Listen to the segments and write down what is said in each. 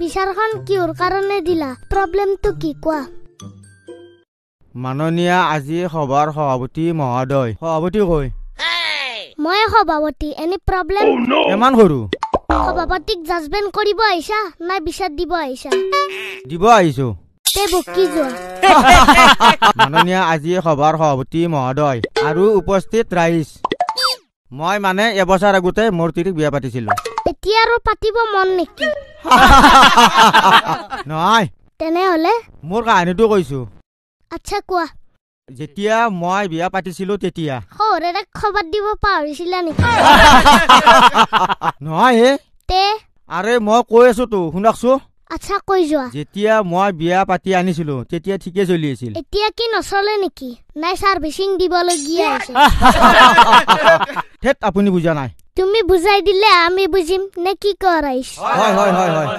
বিচাৰখন কিহৰ কাৰণে দিলা প্ৰব্লেমটো কি কোৱা মাননীয়া আজি সভাৰ সভাপতি মহোদয় সভাপতি কৈ মই সভাপতি এনে প্ৰব্লেম ইমান oh, সৰু সভাপতিক জাজবেণ্ড কৰিব আহিছা নাই বিচাৰ দিব আহিছা দিব আহিছো মাননীয়া আজি সভাৰ সভাপতি মহোদয় আৰু উপস্থিত ৰাইজ মই মানে এবছৰ আগতে মোৰ তিৰিক বিয়া পাতিছিলো এতিয়া আৰু পাতিব মন নেকি নহয় তেনেহলে মোৰ কাহিনীটো কৈছো আচ্ছা কোৱা যেতিয়া মই বিয়া পাতিছিলো তেতিয়া শহৰে তাক খবৰ দিব পাহৰিছিলা নেকি নহয় তে আৰে মই কৈ আছো তো শুনকচোন আচ্ছা কৈ যোৱা যেতিয়া মই বিয়া পাতি আনিছিলো তেতিয়া ঠিকে চলি আছিল এতিয়া কি নচলে নেকি নাই চাৰ্ভিচিং দিবলগীয়া আছে আপুনি বুজা নাই তুমি বুজাই দিলে আমি বুজিম নে কি কৰাইছ হয় হয় হয়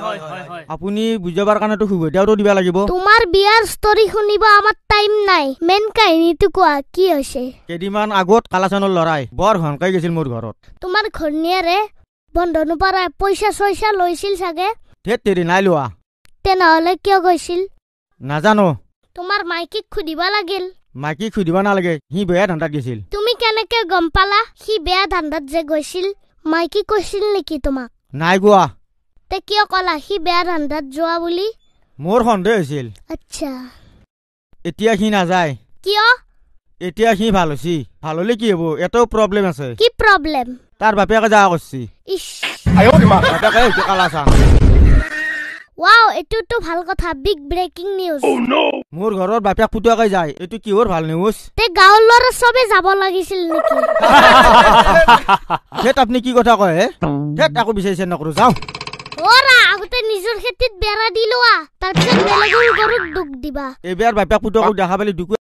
হয় আপুনি বুজাবৰ কাৰণেতো সুবিধাটো দিব লাগিব তোমাৰ বিয়াৰ ষ্টৰি শুনিব আমাৰ টাইম নাই মেইন কাহিনীটো কোৱা কি হৈছে কেইদিনমান আগত কালাচনৰ লৰাই বৰ ঘনকাই গৈছিল মোৰ ঘৰত তোমাৰ ঘৰণীয়াৰে বন্ধনো পাৰা পইচা চইচা লৈছিল চাগে তেতিয়া নাই লোৱা তেনেহলে কিয় গৈছিল নাজানো তোমাৰ মাইকীক সুধিব লাগিল মাইকীক সুধিব নালাগে সি বেয়া ধান্দাত গৈছিল কেনেকে গম পালা সি বেয়া ধান্দাত যে গৈছিল মাইকী কৈছিল নেকি তোমাক নাই গোৱা তে কিয় কলা সি বেয়া ধান্দাত যোৱা বুলি মোৰ সন্দেহ হৈছিল আচ্ছা এতিয়া সি নাযায় কিয় এতিয়া সি ভাল হৈছি ভাল হলে কি হব এটাও প্ৰব্লেম আছে কি প্ৰব্লেম তাৰ বাপেকে যা কৰিছে ইছ আইঅ মা কালা চা ৱাও এইটোতো ভাল কথা বিগ ব্ৰেকিং নিউজ মোৰ ঘৰৰ বাপেক পুতুৱাকৈ যায় এইটো কিহৰ ভাল নিউজ তে গাঁৱৰ ল'ৰা যাব লাগিছিল নেকি খেত আপুনি কি কথা কয় খেত একো বিচাৰিছে নকৰো যাওঁ ওৰা আগতে নিজৰ খেতিত বেৰা দি লোৱা তাৰপিছত বেলেগৰ ঘৰত দুখ দিবা এইবাৰ বাপেক পুতুৱাকো দেখা পালি দুখ